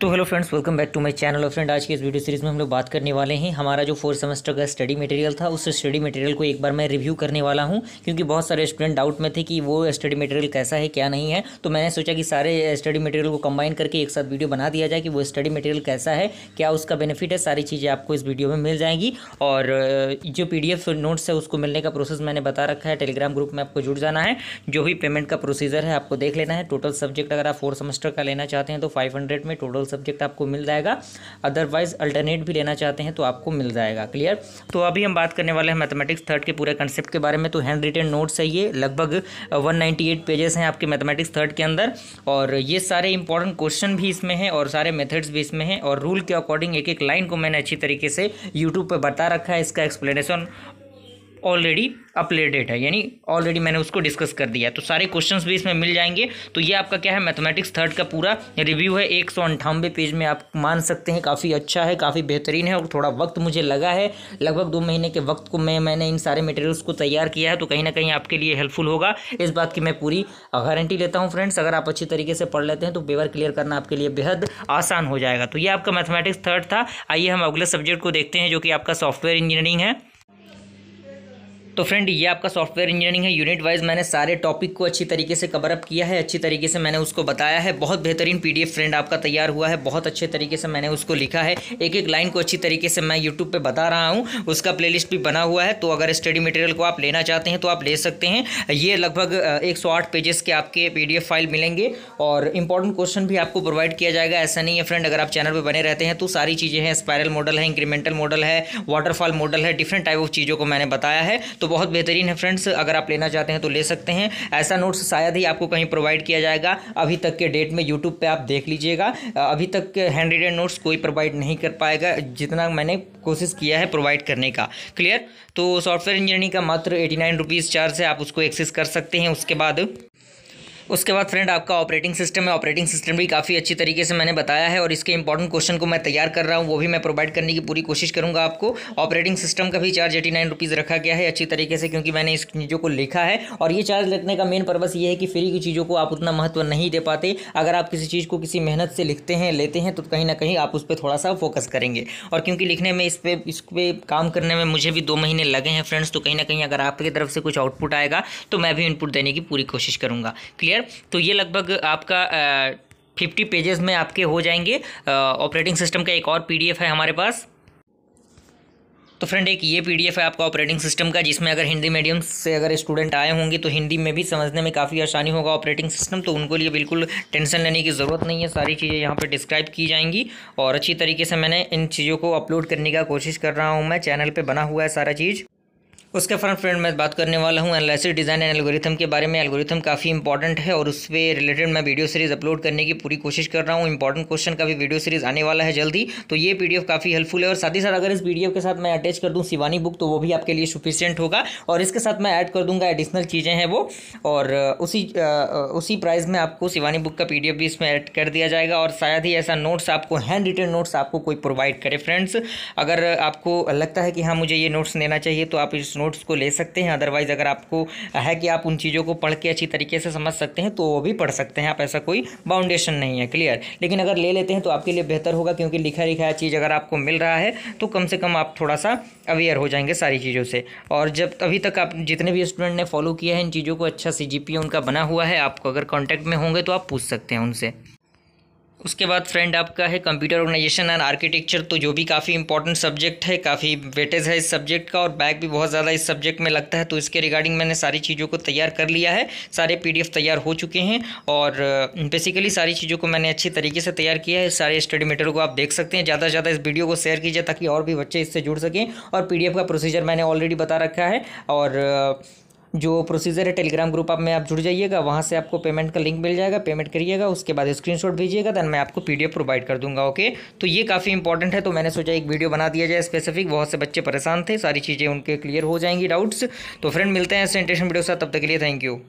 तो hello friends welcome back to my channel और friend आज की इस वीडियो सीरीज़ में हम लोग बात करने वाले हैं हमारा जो फोर्थ सेमेस्टर का स्टडी मटेरियल था उस स्टडी मटेरियल को एक बार मैं रिव्यू करने वाला हूं क्योंकि बहुत सारे स्टूडेंट डाउट में थे कि वो स्टडी मटेरियल कैसा है क्या नहीं है तो मैंने सोचा कि सारे स्टडी मटेरियल को कंबाइन करके एक साथ वीडियो बना दिया जाए कि वो स्टडी मटेरियल कैसा है क्या उसका बेनिफिट है सारी चीज़ें आपको इस वीडियो में मिल जाएंगी और जो पी नोट्स है उसको मिलने का प्रोसेस मैंने बता रखा है टेलीग्राम ग्रुप में आपको जुड़ जाना है जो भी पेमेंट का प्रोसीजर है आपको देख लेना है टोटल सब्जेक्ट अगर आप फोर्थ सेमेस्टर का लेना चाहते हैं तो फाइव में टोटल सब्जेक्ट आपको मिल जाएगा अदरवाइज अल्टरनेट भी लेना चाहते हैं तो आपको मिल जाएगा क्लियर तो अभी हम बात करने वाले हैं मैथमेटिक्स थर्ड के पूरे कंसेप्ट के बारे में तो हैंड रिटेन नोट्स है ये लगभग वन uh, पेजेस हैं आपके मैथमेटिक्स थर्ड के अंदर और ये सारे इंपॉर्टेंट क्वेश्चन भी इसमें हैं और सारे मेथड्स भी इसमें हैं और रूल के अकॉर्डिंग एक एक लाइन को मैंने अच्छी तरीके से यूट्यूब पर बता रखा है इसका एक्सप्लेनेशन ऑलरेडी अपलेटेड है यानी ऑलरेडी मैंने उसको डिस्कस कर दिया तो सारे क्वेश्चंस भी इसमें मिल जाएंगे तो ये आपका क्या है मैथमेटिक्स थर्ड का पूरा रिव्यू है एक सौ अंठानवे पेज में आप मान सकते हैं काफ़ी अच्छा है काफ़ी बेहतरीन है और थोड़ा वक्त मुझे लगा है लगभग दो महीने के वक्त को मैं मैंने इन सारे मटेरियल्स को तैयार किया है तो कहीं ना कहीं आपके लिए हेल्पफुल होगा इस बात की मैं पूरी गारंटी लेता हूँ फ्रेंड्स अगर आप अच्छी तरीके से पढ़ लेते हैं तो पेपर क्लियर करना आपके लिए बेहद आसान हो जाएगा तो ये आपका मैथमेटिक्स थर्ड था आइए हम अगले सब्जेक्ट को देखते हैं जो कि आपका सॉफ्टवेयर इंजीनियरिंग है तो फ्रेंड ये आपका सॉफ्टवेयर इंजीनियरिंग है यूनिट वाइज मैंने सारे टॉपिक को अच्छी तरीके से कवर अप किया है अच्छी तरीके से मैंने उसको बताया है बहुत बेहतरीन पीडीएफ फ्रेंड आपका तैयार हुआ है बहुत अच्छे तरीके से मैंने उसको लिखा है एक एक लाइन को अच्छी तरीके से मैं यूट्यूब पर बता रहा हूँ उसका प्ले भी बना हुआ है तो अगर स्टडी मटेरियल को आप लेना चाहते हैं तो आप ले सकते हैं ये लगभग एक पेजेस के आपके पी फाइल मिलेंगे और इंपॉर्टेंट क्वेश्चन भी आपको प्रोवाइड किया जाएगा ऐसा नहीं है फ्रेंड अगर आप चैनल पर बने रहते हैं तो सारी चीज़ें हैं स्पायरल मॉडल है इंक्रीमेंटल मॉडल है वाटरफॉल मॉडल है डिफरेंट टाइप ऑफ चीज़ों को मैंने बताया है तो बहुत बेहतरीन है फ्रेंड्स अगर आप लेना चाहते हैं तो ले सकते हैं ऐसा नोट्स शायद ही आपको कहीं प्रोवाइड किया जाएगा अभी तक के डेट में यूट्यूब पर आप देख लीजिएगा अभी तक हैंड रिटेड नोट्स कोई प्रोवाइड नहीं कर पाएगा जितना मैंने कोशिश किया है प्रोवाइड करने का क्लियर तो सॉफ्टवेयर इंजीनियरिंग का मात्र एटी नाइन रुपीज़ चार्ज है आप उसको एक्सेस कर सकते हैं उसके बाद उसके बाद फ्रेंड आपका ऑपरेटिंग सिस्टम है ऑपरेटिंग सिस्टम भी काफ़ी अच्छी तरीके से मैंने बताया है और इसके इंपॉर्टेंट क्वेश्चन को मैं तैयार कर रहा हूँ वो भी मैं प्रोवाइड करने की पूरी कोशिश करूँगा आपको ऑपरेटिंग सिस्टम का भी चार्ज एटी नाइन रुपीज़ रखा गया है अच्छी तरीके से क्योंकि मैंने इस चीज़ों को लिखा है और ये चार्ज लिखने का मेन पर्पज़ ये है कि फ्री की चीज़ों को आप उतना महत्व नहीं दे पाते अगर आप किसी चीज़ को किसी मेहनत से लिखते हैं लेते हैं तो कहीं ना कहीं आप उस पर थोड़ा सा फोकस करेंगे और क्योंकि लिखने में इस पर इस पर काम करने में मुझे भी दो महीने लगे हैं फ्रेंड्स तो कहीं ना कहीं अगर आपकी तरफ से कुछ आउटपुट आएगा तो मैं भी इनपुट देने की पूरी कोशिश करूँगा क्लियर है तो ये लगभग आपका फिफ्टी पेजेस में आपके हो जाएंगे ऑपरेटिंग सिस्टम का एक और पी है हमारे पास तो फ्रेंड एक ये पीडीएफ है आपका ऑपरेटिंग सिस्टम का जिसमें अगर हिंदी मीडियम से अगर स्टूडेंट आए होंगे तो हिंदी में भी समझने में काफ़ी आसानी होगा ऑपरेटिंग सिस्टम तो उनको लिए बिल्कुल टेंशन लेने की ज़रूरत नहीं है सारी चीज़ें यहाँ पर डिस्क्राइब की जाएंगी और अच्छी तरीके से मैंने इन चीज़ों को अपलोड करने का कोशिश कर रहा हूँ मैं चैनल पर बना हुआ है सारा चीज़ उसके फ्रंट फ्रेंड मैं बात करने वाला हूँ एनालिसिस डिज़ाइन एंड एल्गोरिथम के बारे में एल्गोरिथम काफ़ी इंपॉर्टेंट है और उस पर रिलेटेड मैं वीडियो सीरीज़ अपलोड करने की पूरी कोशिश कर रहा हूँ इंपॉर्टेंट क्वेश्चन का भी वीडियो सीरीज़ आने वाला है जल्दी तो ये पी काफ़ी हेल्पफुल है और साथ ही साथ अगर इस पी के साथ मैं अटैच कर दूँ शिवानी बुक तो वो भी आपके लिए सुफिशियंट होगा और इसके साथ मैं ऐड कर दूँगा एडिशनल चीज़ें हैं वो और उसी उसी प्राइस में आपको शिवानी बुक का पी भी इसमें ऐड कर दिया जाएगा और शायद ही ऐसा नोट्स आपको हैंड रिटन नोट्स आपको कोई प्रोवाइड करे फ्रेंड्स अगर आपको लगता है कि हाँ मुझे ये नोट्स लेना चाहिए तो आप इस नोट्स को ले सकते हैं अदरवाइज़ अगर आपको है कि आप उन चीज़ों को पढ़ के अच्छी तरीके से समझ सकते हैं तो वो भी पढ़ सकते हैं आप ऐसा कोई बाउंडेशन नहीं है क्लियर लेकिन अगर ले लेते हैं तो आपके लिए बेहतर होगा क्योंकि लिखा लिखा चीज़ अगर आपको मिल रहा है तो कम से कम आप थोड़ा सा अवेयर हो जाएंगे सारी चीज़ों से और जब अभी तक आप जितने भी स्टूडेंट ने फॉलो किया है इन चीज़ों को अच्छा सी उनका बना हुआ है आपको अगर कॉन्टैक्ट में होंगे तो आप पूछ सकते हैं उनसे उसके बाद फ्रेंड आपका है कंप्यूटर ऑर्गेनाइजेशन एंड आर्किटेक्चर तो जो भी काफ़ी इंपॉर्टेंट सब्जेक्ट है काफ़ी वेटेज है इस सब्जेक्ट का और बैक भी बहुत ज़्यादा इस सब्जेक्ट में लगता है तो इसके रिगार्डिंग मैंने सारी चीज़ों को तैयार कर लिया है सारे पी तैयार हो चुके हैं और बेसिकली सारी चीज़ों को मैंने अच्छी तरीके से तैयार किया है सारे स्टडी मेटेरियल को आप देख सकते हैं ज़्यादा से ज़्यादा इस वीडियो को शेयर कीजिए ताकि और भी बच्चे इससे जुड़ सकें और पी का प्रोसीजर मैंने ऑलरेडी बता रखा है और जो प्रोसीजर है टेलीग्राम ग्रुप आप में आप जुड़ जाइएगा वहाँ से आपको पेमेंट का लिंक मिल जाएगा पेमेंट करिएगा उसके बाद स्क्रीनशॉट भेजिएगा दैन मैं आपको पीडीएफ प्रोवाइड कर दूंगा ओके तो ये काफ़ी इंपॉर्टेंट है तो मैंने सोचा एक वीडियो बना दिया जाए स्पेसिफिक बहुत से बच्चे परेशान थे सारी चीज़ें उनके क्लियर हो जाएंगी डाउट्स तो फ्रेंड मिलते हैं ऐसे इंटरेस्ट वीडियो साथ तब तक के लिए थैंक यू